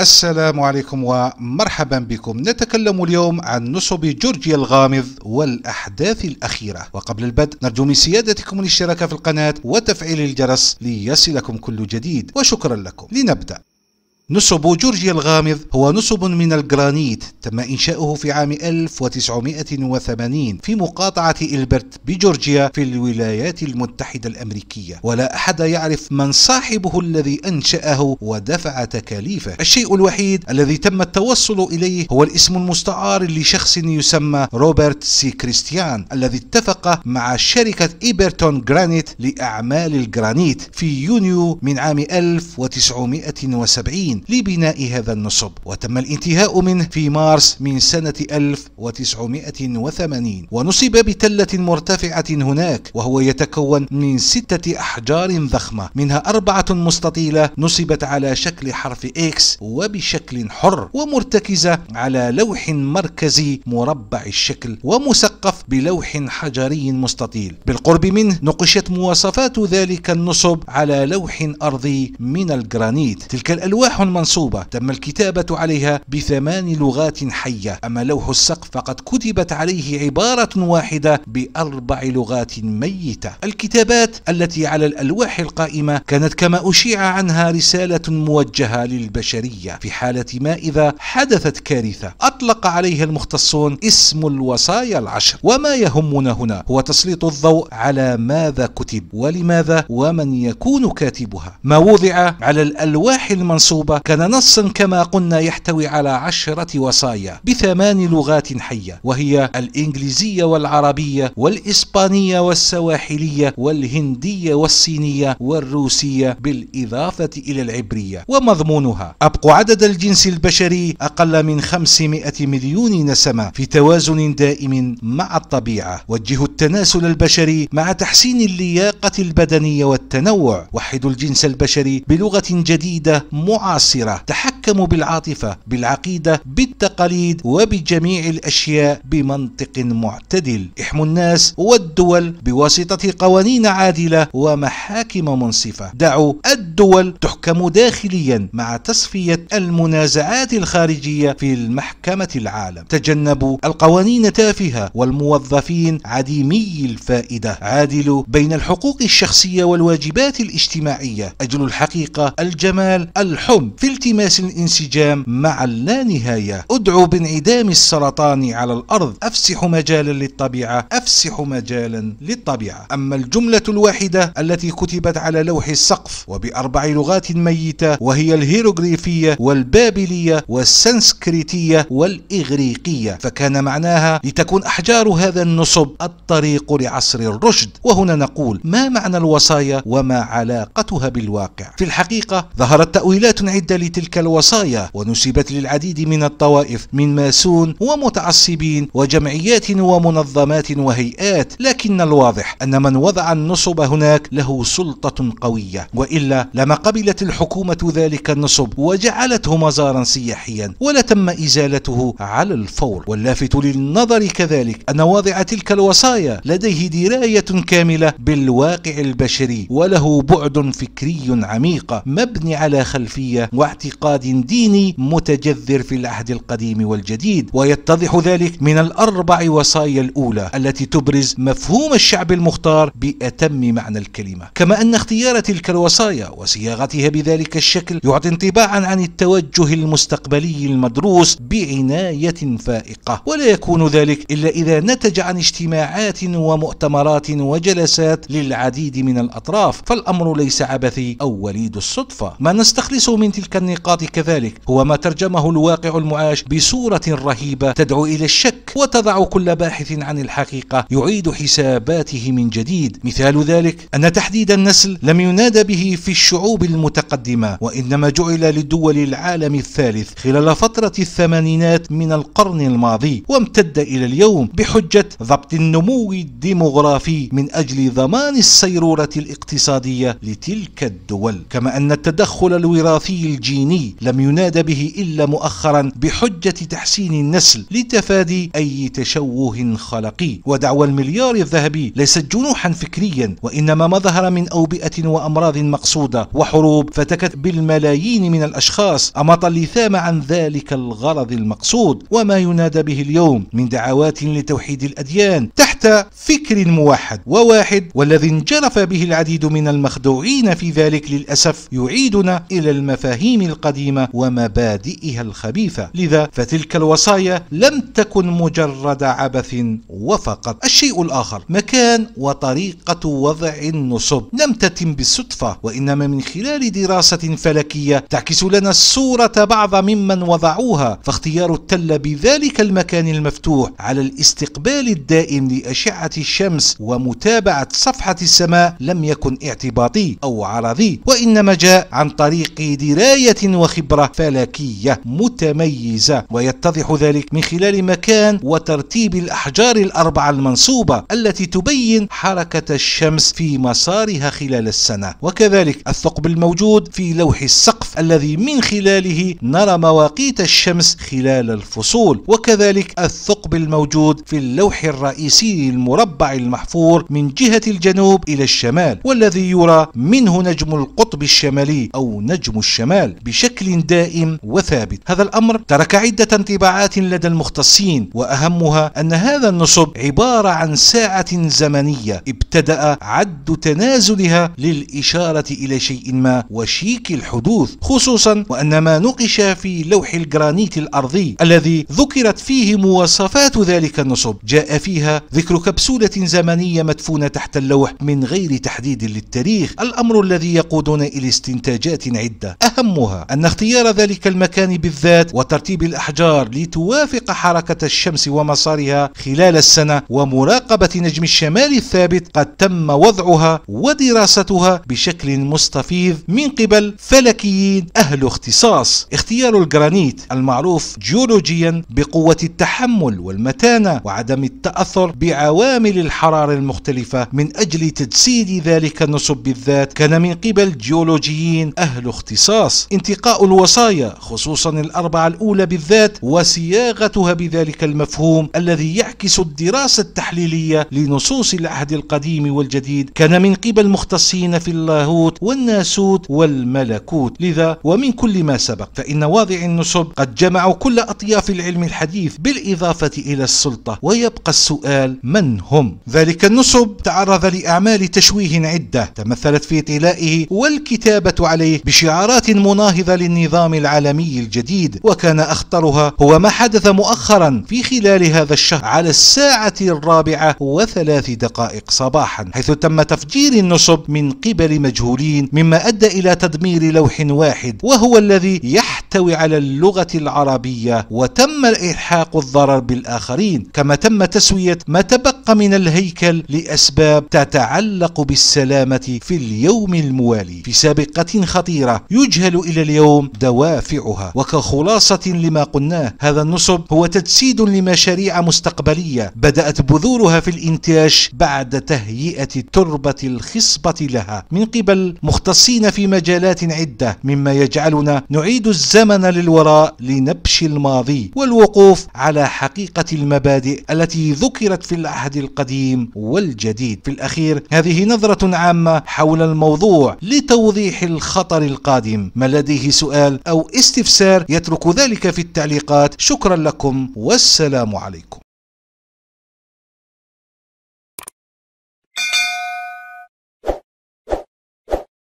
السلام عليكم ومرحبا بكم نتكلم اليوم عن نصب جورجيا الغامض والأحداث الأخيرة وقبل البدء نرجو من سيادتكم الاشتراك في القناة وتفعيل الجرس ليصلكم كل جديد وشكرا لكم لنبدأ نسب جورجيا الغامض هو نسب من الجرانيت تم إنشاؤه في عام 1980 في مقاطعة إلبرت بجورجيا في الولايات المتحدة الأمريكية ولا أحد يعرف من صاحبه الذي أنشأه ودفع تكاليفه الشيء الوحيد الذي تم التوصل إليه هو الاسم المستعار لشخص يسمى روبرت سي كريستيان الذي اتفق مع شركة إيبرتون جرانيت لأعمال الجرانيت في يونيو من عام 1970 العالمين لبناء هذا النصب وتم الانتهاء منه في مارس من سنة 1980 ونصب بتلة مرتفعة هناك وهو يتكون من ستة أحجار ضخمة منها أربعة مستطيلة نصبت على شكل حرف إكس وبشكل حر ومرتكزة على لوح مركزي مربع الشكل ومسقف بلوح حجري مستطيل بالقرب منه نقشت مواصفات ذلك النصب على لوح أرضي من الجرانيت تلك الألواح منصوبة تم الكتابة عليها بثمان لغات حية أما لوح السقف فقد كتبت عليه عبارة واحدة بأربع لغات ميتة الكتابات التي على الألواح القائمة كانت كما أشيع عنها رسالة موجهة للبشرية في حالة ما إذا حدثت كارثة أطلق عليها المختصون اسم الوصايا العشر وما يهمنا هنا هو تسليط الضوء على ماذا كتب ولماذا ومن يكون كاتبها ما وضع على الألواح المنصوبة كان نصا كما قلنا يحتوي على عشرة وصايا بثمان لغات حية وهي الإنجليزية والعربية والإسبانية والسواحلية والهندية والصينية والروسية بالإضافة إلى العبرية ومضمونها أبقى عدد الجنس البشري أقل من 500 مليون نسمة في توازن دائم مع الطبيعة وجهوا التناسل البشري مع تحسين اللياقة البدنية والتنوع وحدوا الجنس البشري بلغة جديدة معاصرة مقصرة تحكموا بالعاطفة بالعقيدة بالتقاليد وبجميع الأشياء بمنطق معتدل احموا الناس والدول بواسطة قوانين عادلة ومحاكم منصفة دعوا الدول تحكم داخليا مع تصفية المنازعات الخارجية في المحكمة العالم تجنبوا القوانين تافهة والموظفين عديمي الفائدة عادلوا بين الحقوق الشخصية والواجبات الاجتماعية أجل الحقيقة الجمال الحب في التماس الانسجام مع اللانهاية أدعو بانعدام السرطان على الأرض أفسح مجالا للطبيعة أفسح مجالا للطبيعة أما الجملة الواحدة التي كتبت على لوح السقف وبأربع لغات ميتة وهي الهيروغليفية والبابلية والسنسكريتية والإغريقية فكان معناها لتكون أحجار هذا النصب الطريق لعصر الرشد وهنا نقول ما معنى الوصايا وما علاقتها بالواقع في الحقيقة ظهرت تأويلات المعدة لتلك الوصايا ونسبت للعديد من الطوائف من ماسون ومتعصبين وجمعيات ومنظمات وهيئات لكن الواضح أن من وضع النصب هناك له سلطة قوية وإلا لما قبلت الحكومة ذلك النصب وجعلته مزارا سياحيا ولا تم إزالته على الفور واللافت للنظر كذلك أن واضع تلك الوصايا لديه دراية كاملة بالواقع البشري وله بعد فكري عميق مبني على خلفية واعتقاد ديني متجذر في العهد القديم والجديد ويتضح ذلك من الأربع وصايا الأولى التي تبرز مفهوم الشعب المختار بأتم معنى الكلمة كما أن اختيار تلك الوصايا وصياغتها بذلك الشكل يعطي انطباعا عن التوجه المستقبلي المدروس بعناية فائقة ولا يكون ذلك إلا إذا نتج عن اجتماعات ومؤتمرات وجلسات للعديد من الأطراف فالأمر ليس عبثي أو وليد الصدفة ما نستخلصه من تلك النقاط كذلك هو ما ترجمه الواقع المعاش بصورة رهيبة تدعو إلى الشك وتضع كل باحث عن الحقيقة يعيد حساباته من جديد مثال ذلك أن تحديد النسل لم ينادى به في الشعوب المتقدمة وإنما جعل لدول العالم الثالث خلال فترة الثمانينات من القرن الماضي وامتد إلى اليوم بحجة ضبط النمو الديموغرافي من أجل ضمان السيرورة الاقتصادية لتلك الدول كما أن التدخل الوراثي الجيني لم ينادى به إلا مؤخرا بحجة تحسين النسل لتفادي أي تشوه خلقي ودعوى المليار الذهبي ليست جنوحا فكريا وإنما ما ظهر من أوبئة وأمراض مقصودة وحروب فتكت بالملايين من الأشخاص أمط اللثام عن ذلك الغرض المقصود وما ينادى به اليوم من دعوات لتوحيد الأديان تحت فكر موحد وواحد والذي انجرف به العديد من المخدوعين في ذلك للأسف يعيدنا إلى المفاهيم المفاهيم القديمة ومبادئها الخبيثة لذا فتلك الوصايا لم تكن مجرد عبث وفقط الشيء الآخر مكان وطريقة وضع النصب لم تتم بالصدفة وإنما من خلال دراسة فلكية تعكس لنا الصورة بعض ممن وضعوها فاختيار التل بذلك المكان المفتوح على الاستقبال الدائم لأشعة الشمس ومتابعة صفحة السماء لم يكن اعتباطي أو عرضي وإنما جاء عن طريق دراسة دراية وخبرة فلكية متميزة ويتضح ذلك من خلال مكان وترتيب الأحجار الأربعة المنصوبة التي تبين حركة الشمس في مسارها خلال السنة وكذلك الثقب الموجود في لوح السقف الذي من خلاله نرى مواقيت الشمس خلال الفصول وكذلك الثقب الموجود في اللوح الرئيسي المربع المحفور من جهة الجنوب إلى الشمال والذي يرى منه نجم القطب الشمالي أو نجم الشمال الاعمال بشكل دائم وثابت هذا الأمر ترك عدة انطباعات لدى المختصين وأهمها أن هذا النصب عبارة عن ساعة زمنية ابتدأ عد تنازلها للإشارة إلى شيء ما وشيك الحدوث خصوصا وأن ما نقش في لوح الجرانيت الأرضي الذي ذكرت فيه مواصفات ذلك النصب جاء فيها ذكر كبسولة زمنية مدفونة تحت اللوح من غير تحديد للتاريخ الأمر الذي يقودنا إلى استنتاجات عدة أهم أهمها أن اختيار ذلك المكان بالذات وترتيب الأحجار لتوافق حركة الشمس ومسارها خلال السنة ومراقبة نجم الشمال الثابت قد تم وضعها ودراستها بشكل مستفيض من قبل فلكيين أهل اختصاص اختيار الجرانيت المعروف جيولوجيا بقوة التحمل والمتانة وعدم التأثر بعوامل الحرارة المختلفة من أجل تجسيد ذلك النصب بالذات كان من قبل جيولوجيين أهل اختصاص الخاص انتقاء الوصايا خصوصا الأربعة الأولى بالذات وصياغتها بذلك المفهوم الذي يعكس الدراسة التحليلية لنصوص العهد القديم والجديد كان من قبل مختصين في اللاهوت والناسوت والملكوت لذا ومن كل ما سبق فإن واضع النسب قد جمعوا كل أطياف العلم الحديث بالإضافة إلى السلطة ويبقى السؤال من هم ذلك النسب تعرض لأعمال تشويه عدة تمثلت في طلائه والكتابة عليه بشعارات مناهضة للنظام العالمي الجديد وكان أخطرها هو ما حدث مؤخرا في خلال هذا الشهر على الساعة الرابعة وثلاث دقائق صباحا حيث تم تفجير النصب من قبل مجهولين مما أدى إلى تدمير لوح واحد وهو الذي يحتوي على اللغة العربية وتم إلحاق الضرر بالآخرين كما تم تسوية ما تبقى من الهيكل لأسباب تتعلق بالسلامة في اليوم الموالي في سابقة خطيرة يجهل تزال إلى اليوم دوافعها وكخلاصة لما قلناه هذا النصب هو تجسيد لمشاريع مستقبلية بدأت بذورها في الانتاج بعد تهيئة التربة الخصبة لها من قبل مختصين في مجالات عدة مما يجعلنا نعيد الزمن للوراء لنبش الماضي والوقوف على حقيقة المبادئ التي ذكرت في العهد القديم والجديد في الأخير هذه نظرة عامة حول الموضوع لتوضيح الخطر القادم ما لديه سؤال أو استفسار يترك ذلك في التعليقات شكرا لكم والسلام عليكم